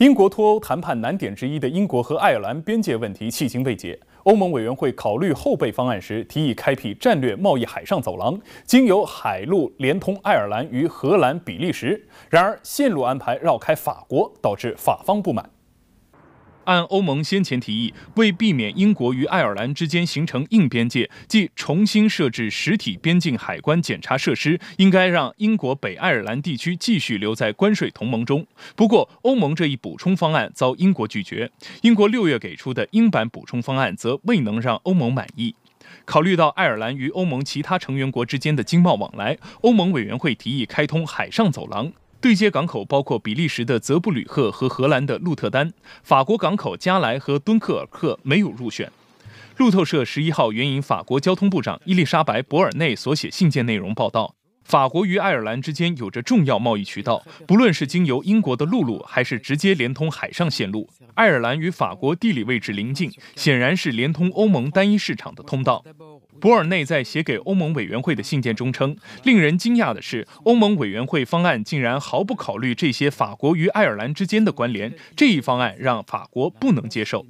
英国脱欧谈判难点之一的英国和爱尔兰边界问题迄今未解。欧盟委员会考虑后备方案时，提议开辟战略贸易海上走廊，经由海陆连通爱尔兰与荷兰、比利时。然而，线路安排绕开法国，导致法方不满。按欧盟先前提议，为避免英国与爱尔兰之间形成硬边界，即重新设置实体边境海关检查设施，应该让英国北爱尔兰地区继续留在关税同盟中。不过，欧盟这一补充方案遭英国拒绝。英国六月给出的英版补充方案则未能让欧盟满意。考虑到爱尔兰与欧盟其他成员国之间的经贸往来，欧盟委员会提议开通海上走廊。对接港口包括比利时的泽布吕赫和荷兰的鹿特丹，法国港口加莱和敦刻尔克没有入选。路透社十一号援引法国交通部长伊丽莎白·博尔内所写信件内容报道，法国与爱尔兰之间有着重要贸易渠道，不论是经由英国的陆路还是直接连通海上线路。爱尔兰与法国地理位置临近，显然是连通欧盟单一市场的通道。博尔内在写给欧盟委员会的信件中称：“令人惊讶的是，欧盟委员会方案竟然毫不考虑这些法国与爱尔兰之间的关联，这一方案让法国不能接受。”